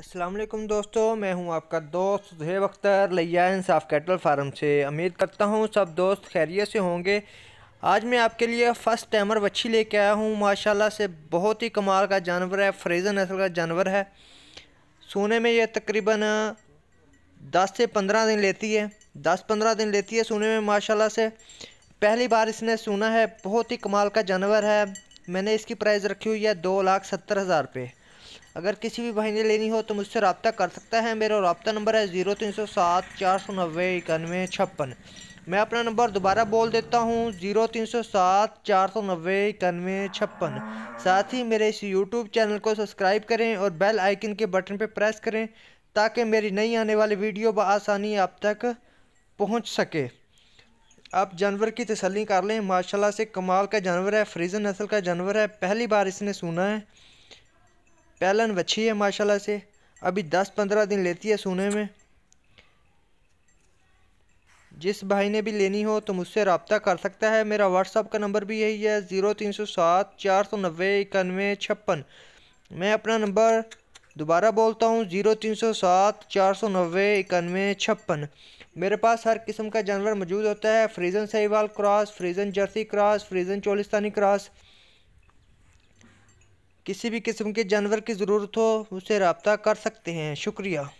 असलम दोस्तों मैं हूं आपका दोस्त जहेब अख्तर लिया इंसाफ कैटल फार्म से उम्मीद करता हूं सब दोस्त खैरियत से होंगे आज मैं आपके लिए फ़र्स्ट टाइमर वच्छी लेके आया हूं माशाल्लाह से बहुत ही कमाल का जानवर है फ्रेज़न नस्ल का जानवर है सोने में यह तकरीबन 10 से 15 दिन लेती है 10 पंद्रह दिन लेती है सोने में माशाल्लाह से पहली बार इसने सोना है बहुत ही कमाल का जानवर है मैंने इसकी प्राइस रखी हुई है दो लाख सत्तर हज़ार रुपये अगर किसी भी भाई ने लेनी हो तो मुझसे रबता कर सकता है मेरा रबता नंबर है ज़ीरो तीन सौ सात चार सौ नब्बे इक्यानवे छप्पन मैं अपना नंबर दोबारा बोल देता हूँ ज़ीरो तीन सौ सात चार सौ नब्बे इक्यानवे छप्पन साथ ही मेरे इस यूट्यूब चैनल को सब्सक्राइब करें और बेल आइकन के बटन पर प्रेस करें ताकि मेरी नई आने वाली वीडियो बसानी आप तक पहुँच सके आप जानवर की तसली कर लें माशाला से कमाल का जानवर है फ्रीजन नस्ल का जानवर है पहली बार इसने सुना है पैलन बच्ची है माशाल्लाह से अभी दस पंद्रह दिन लेती है सोने में जिस भाई ने भी लेनी हो तो मुझसे रबता कर सकता है मेरा व्हाट्सअप का नंबर भी यही है ज़ीरो तीन सौ सात चार सौ नब्बे इक्यानवे छप्पन मैं अपना नंबर दोबारा बोलता हूँ ज़ीरो तीन सौ सात चार सौ नब्बे इक्यानवे छप्पन मेरे पास हर किस्म का जानवर मौजूद होता है Friesian Sahiwal cross Friesian Jersey cross Friesian Cholistani cross किसी भी किस्म के जानवर की ज़रूरत हो उसे रब्ता कर सकते हैं शुक्रिया